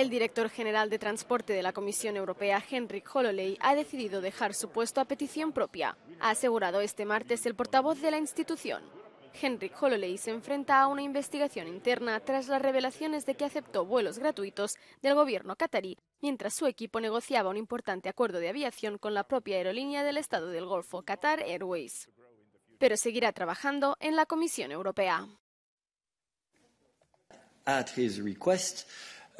El director general de Transporte de la Comisión Europea, Henrik Hololey, ha decidido dejar su puesto a petición propia, ha asegurado este martes el portavoz de la institución. Henrik Hololey se enfrenta a una investigación interna tras las revelaciones de que aceptó vuelos gratuitos del gobierno qatarí mientras su equipo negociaba un importante acuerdo de aviación con la propia aerolínea del estado del Golfo, Qatar Airways. Pero seguirá trabajando en la Comisión Europea. request,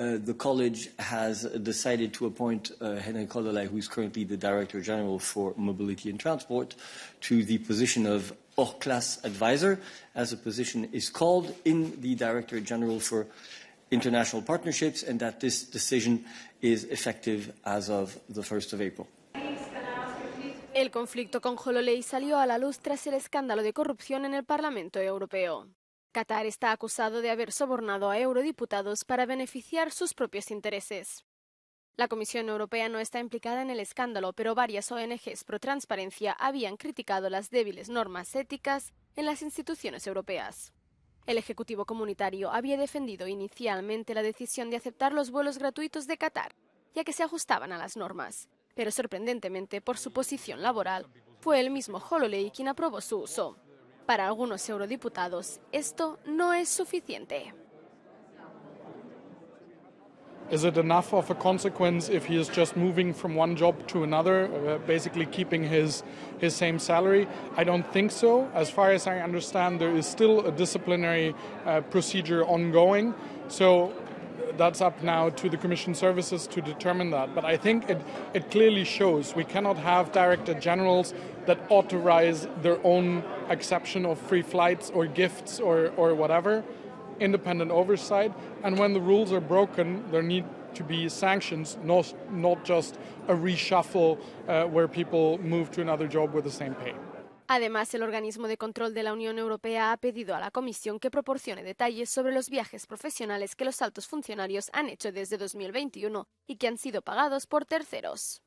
Uh, the college has decided to appoint uh, Henry who is currently the Director General for Mobility and Transport, to the position of Hors-class Advisor, as the position is called in the Director General for International Partnerships, and that this decision is effective as of the 1st of April. El conflicto con Hololei salió a la luz tras el escándalo de corrupción en el Parlamento Europeo. Qatar está acusado de haber sobornado a eurodiputados para beneficiar sus propios intereses. La Comisión Europea no está implicada en el escándalo, pero varias ONGs pro transparencia habían criticado las débiles normas éticas en las instituciones europeas. El Ejecutivo Comunitario había defendido inicialmente la decisión de aceptar los vuelos gratuitos de Qatar, ya que se ajustaban a las normas, pero sorprendentemente por su posición laboral, fue el mismo Hololey quien aprobó su uso para algunos eurodiputados esto no es suficiente. Is it enough of a consequence if he is just moving from one job to another, uh, basically keeping his, his same salary? I don't think so. As far as I understand, there is still a disciplinary uh, procedure ongoing. So that's up now to the Commission services to determine that. But I think it, it clearly shows we cannot have director generals that authorize their own exception of free flights or gifts or, or whatever, independent oversight. And when the rules are broken, there need to be sanctions, not, not just a reshuffle uh, where people move to another job with the same pay. Además, el organismo de control de la Unión Europea ha pedido a la Comisión que proporcione detalles sobre los viajes profesionales que los altos funcionarios han hecho desde 2021 y que han sido pagados por terceros.